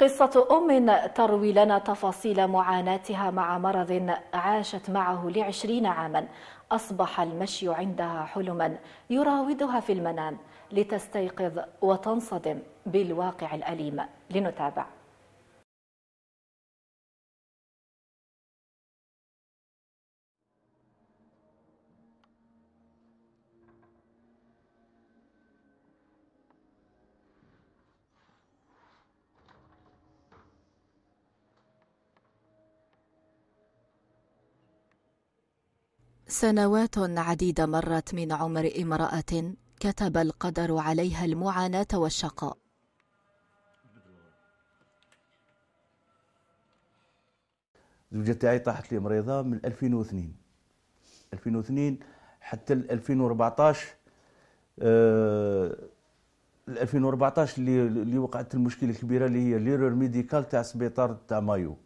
قصة أم تروي لنا تفاصيل معاناتها مع مرض عاشت معه لعشرين عاما أصبح المشي عندها حلما يراودها في المنام لتستيقظ وتنصدم بالواقع الأليم لنتابع سنوات عديدة مرت من عمر امرأة كتب القدر عليها المعاناة والشقاء الزوجة تاعي طاحت لي مريضة من 2002 2002 حتى 2014 آه 2014 اللي اللي وقعت المشكله الكبيره اللي هي ليرور ميديكال تاع سبيطار تاع مايو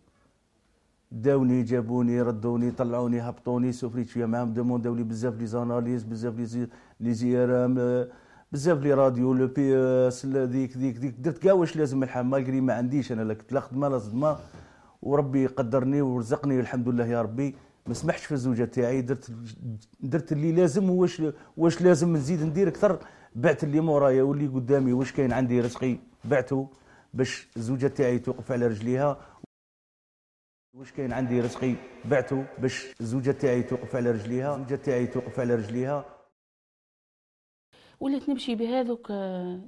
داوني جابوني ردوني طلعوني هبطوني سوفريت شويه معاهم دومونداو لي بزاف لي زاناليز بزاف لي لي زيارام بزاف لي راديو لو بي اس ذيك ذيك ذيك درت كاع واش لازم الحال مالغري ما عنديش انا لا كنت لا خدمه لا صدمه وربي قدرني ورزقني الحمد لله يا ربي ما سمحتش في الزوجه تاعي درت درت اللي لازم واش واش لازم نزيد ندير اكثر بعت اللي مورايا واللي قدامي واش كاين عندي رزقي بعته باش الزوجه تاعي توقف على رجليها واش كاين عندي رزقي بعته باش الزوجه تاعي توقف على رجليها الزوجه تاعي توقف على رجليها وليت نمشي بهذوك آه،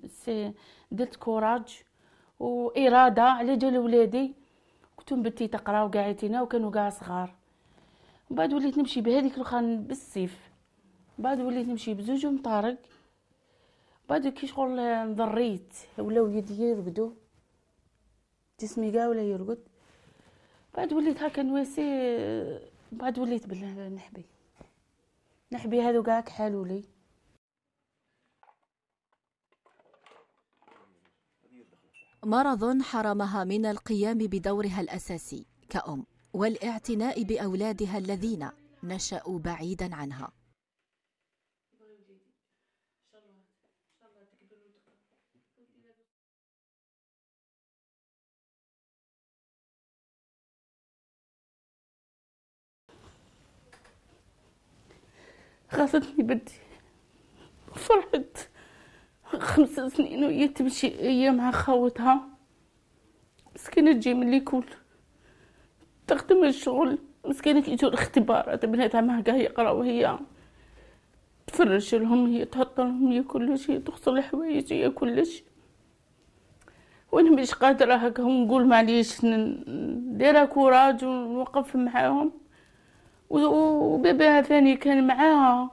درت كوراج واراده على جال ولادي كنت بنتي تقرا وقاعدين وكانوا كاع صغار بعد وليت نمشي بهذيك الخان بالسيف بعد وليت نمشي بزوج مطارق بعد كي شغل نضريت آه، ولاو يدي يرقدوا جسمي كاع ولا يرقد بعد وليت هكا نواسي بعد وليت بالله نحبي نحبي هادو كاع كحالو لي مرض حرمها من القيام بدورها الاساسي كأم والاعتناء باولادها الذين نشأوا بعيدا عنها غاصتني بدي فرحت خمس سنين وهي تمشي هي مع خاوتها مسكينة تجي من كل تخدم الشغل مسكينة كيجو الاختبارات بناتها معاها يقراو هي تفرش لهم هي تحط لهم هي كلش هي تغسل الحوايج هي كلش وانا مش قادرة هكا نقول معليش نديرها كوراج ونوقف معاهم وباباها ثاني كان معاها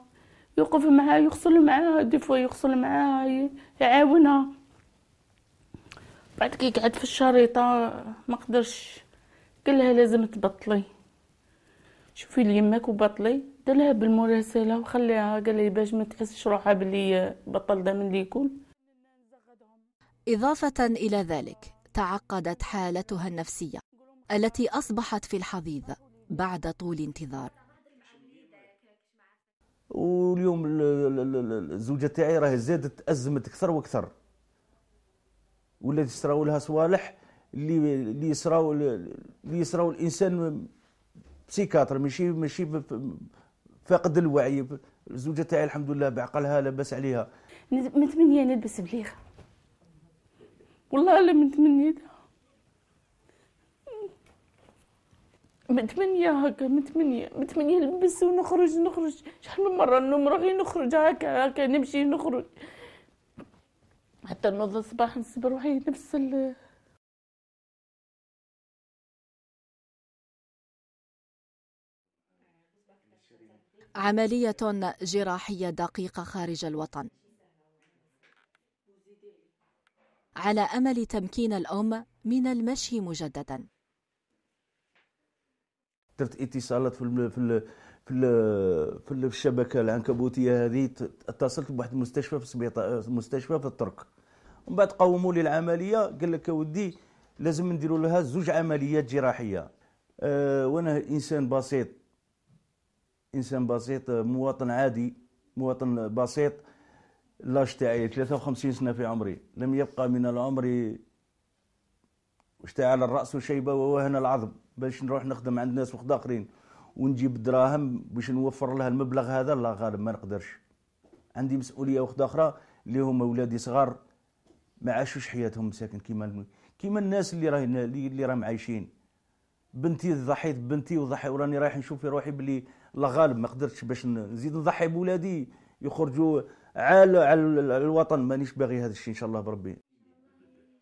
يوقف معاها يغسل معاها دفوا يغسل معاها يعاونها بعد كي قعد في الشريطة ما قدرش قال لها لازم تبطلي شوفي ليماك وبطلي دلها بالمراسله وخليها قال لي باش ما تحسش روحها بلي بطل ده من اللي يكون اضافه الى ذلك تعقدت حالتها النفسيه التي اصبحت في الحضيض بعد طول انتظار واليوم الزوجه تاعي راه زادت ازمه اكثر واكثر ولات يصراو لها صوالح اللي اللي يصراو اللي يصراو الانسان بسيكاتر ماشي ماشي فاقد الوعي الزوجه تاعي الحمد لله بعقلها لاباس عليها متمنيه نلبس بليغه والله لا من من هكا من متمنية من نلبس ونخرج نخرج شحال من مرة نوم روحي نخرج هكا هكا نمشي نخرج حتى نوض الصباح نسب روحي نفس ال عملية جراحية دقيقة خارج الوطن على أمل تمكين الأم من المشي مجدداً درت اتصالات في الـ في الـ في الـ في الشبكه العنكبوتيه هذه اتصلت بواحد المستشفى في السبيطار مستشفى في الترك من بعد قوموا لي العمليه قال لك ودي لازم نديروا لها زوج عمليات جراحيه أه وانا انسان بسيط انسان بسيط آه، مواطن عادي مواطن بسيط لاش تاعي 53 سنه في عمري لم يبقى من العمر اشتعل الراس شيبه ووهن العظم باش نروح نخدم عند ناس وخد اخرين ونجيب الدراهم باش نوفر لها المبلغ هذا لا غالب ما نقدرش عندي مسؤوليه وخد اخرى اللي هما ولادي صغار ما عاشوش حياتهم مساكن كيما كيما الناس اللي راهي اللي راهم عايشين بنتي ضحيت بنتي وضحي وراني رايح نشوف في روحي بلي لا غالب ما قدرتش باش نزيد نضحي بولادي يخرجوا على على الوطن مانيش باغي هذا الشيء ان شاء الله بربي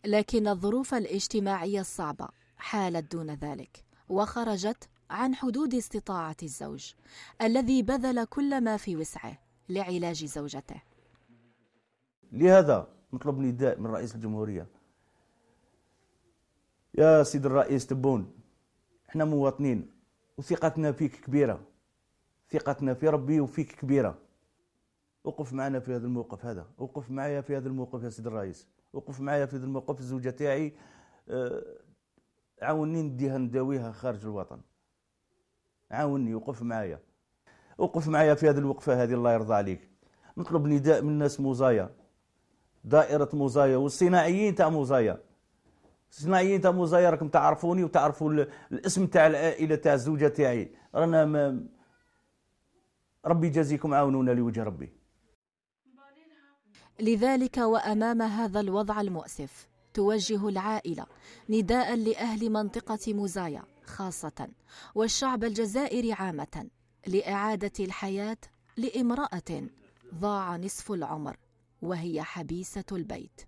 لكن الظروف الاجتماعيه الصعبه حالت دون ذلك وخرجت عن حدود استطاعة الزوج الذي بذل كل ما في وسعه لعلاج زوجته لهذا نطلب نداء من رئيس الجمهورية يا سيد الرئيس تبون احنا مواطنين وثقتنا فيك كبيرة ثقتنا في ربي وفيك كبيرة وقف معنا في هذا الموقف هذا وقف معايا في هذا الموقف يا سيد الرئيس وقف معايا في هذا الموقف الزوجة تاعي آه، عاوني نديها نداويها خارج الوطن عاوني وقف معايا وقف معايا في هذه الوقفه هذه الله يرضى عليك نطلب نداء من الناس موزايا دائره موزايا والصناعيين تاع موزايا الصناعيين تاع موزايا راكم تعرفوني وتعرفوا الاسم تاع العائله تاع الزوجه تاعي رانا م... ربي يجازيكم عاونونا لوجه ربي لذلك وامام هذا الوضع المؤسف توجه العائلة نداء لأهل منطقة مزايا خاصة والشعب الجزائري عامة لإعادة الحياة لامرأة ضاع نصف العمر وهي حبيسة البيت